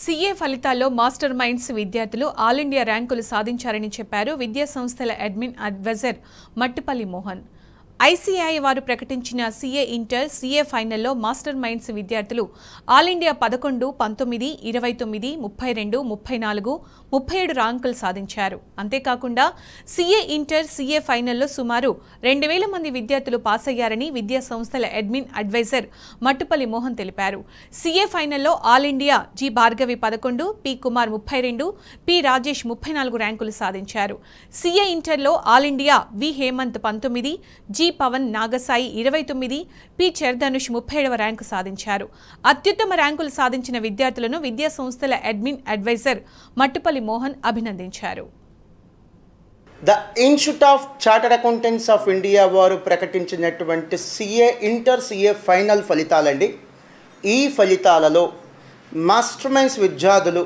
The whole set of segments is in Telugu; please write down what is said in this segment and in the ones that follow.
సీఏ ఫలితాల్లో మాస్టర్ మైండ్స్ విద్యార్థులు ఆల్ ఇండియా ర్యాంకులు సాధించారని చెప్పారు విద్యా సంస్థల admin advisor Mattipalli Mohan ICI వారు ప్రకటించిన సీఏ ఇంటర్ సీఏ ఫైనల్లో మాస్టర్ మైండ్స్ విద్యార్థులు ఆల్ ఇండియా పదకొండు పంతొమ్మిది ఇరవై తొమ్మిది ముప్పై రెండు ముప్పై నాలుగు ముప్పై ఏడు ర్యాంకులు సాధించారు అంతేకాకుండా సీఏ ఇంటర్ సీఏ ఫైనల్లో సుమారు రెండు వేల మంది విద్యార్థులు పాస్ అయ్యారని విద్యా సంస్థల అడ్మిన్ అడ్వైజర్ మట్టుపల్లి మోహన్ తెలిపారు సీఏ ఫైనల్లో ఆల్ ఇండియా జి భార్గవి పదకొండు పి కుమార్ ముప్పై రెండు పి రాజేష్ ముప్పై నాలుగు ర్యాంకులు సాధించారు సీఏ ఇంటర్లో ఆల్ ఇండియా వి హేమంత్ పంతొమ్మిది జి పవన్ నాగసాయి ఇరవై తొమ్మిది పి చర్ధనుష్ ముప్పై ఏడవ ర్యాంకు సాధించారు అత్యుత్తమ ర్యాంకులు సాధించిన విద్యార్థులను విద్యా సంస్థల అడ్మిన్ అడ్వైజర్ మట్టుపల్లి మోహన్ అభినందించారు the institute of chartered accountants of India వారు ప్రకటించినటువంటి సిఏ ఇంటర్ సిఏ ఫైనల్ ఫలితాలండి ఈ ఫలితాలలో మాస్టర్ మైన్స్ విద్యార్థులు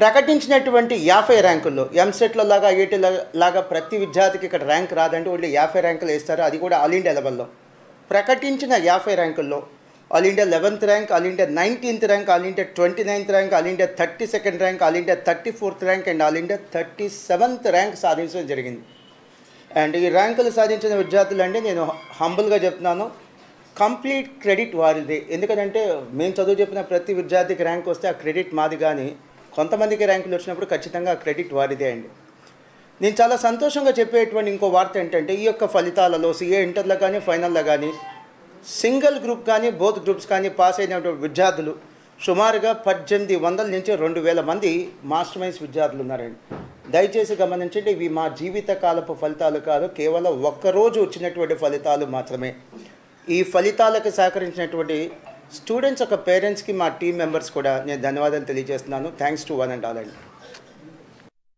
ప్రకటించినటువంటి యాభై ర్యాంకుల్లో ఎంసెట్లో లాగా ఐఐటీ లాగా ప్రతి విద్యార్థికి ఇక్కడ ర్యాంక్ రాదంటే ఓన్లీ యాభై ర్యాంకులు వేస్తారు అది కూడా ఆల్ ఇండియా లెవెల్లో ప్రకటించిన యాభై ర్యాంకుల్లో all India eleventh rank all India nineteenth rank all India twenty ninth rank all India thirty second rank all India thirty fourth rank and all India thirty seventh rank సాధించడం జరిగింది అండ్ ఈ ర్యాంకులు సాధించిన విద్యార్థులు అంటే నేను హంబుల్గా చెప్తున్నాను కంప్లీట్ క్రెడిట్ వారిది ఎందుకంటే మేము చదువు చెప్పిన ప్రతి విద్యార్థికి ర్యాంక్ వస్తే ఆ క్రెడిట్ మాది కానీ కొంతమందికి ర్యాంకులు వచ్చినప్పుడు ఖచ్చితంగా క్రెడిట్ వారిదే అండి నేను చాలా సంతోషంగా చెప్పేటువంటి ఇంకో వార్త ఏంటంటే ఈ యొక్క ఫలితాలలో సిఏ ఇంటర్లో కానీ ఫైనల్లో కానీ సింగిల్ గ్రూప్ కానీ బోత్ గ్రూప్స్ కానీ పాస్ అయినటువంటి విద్యార్థులు సుమారుగా పద్దెనిమిది వందల నుంచి రెండు వేల మంది మాస్టర్ మైన్స్ విద్యార్థులు ఉన్నారండి దయచేసి గమనించండి ఇవి మా జీవితకాలపు ఫలితాలు కాదు కేవలం ఒక్కరోజు వచ్చినటువంటి ఫలితాలు మాత్రమే ఈ ఫలితాలకు సహకరించినటువంటి స్టూడెంట్స్ ఒక పేరెంట్స్కి మా టీం మెంబర్స్ కూడా నేను ధన్యవాదాలు తెలియజేస్తున్నాను thanks to one and all and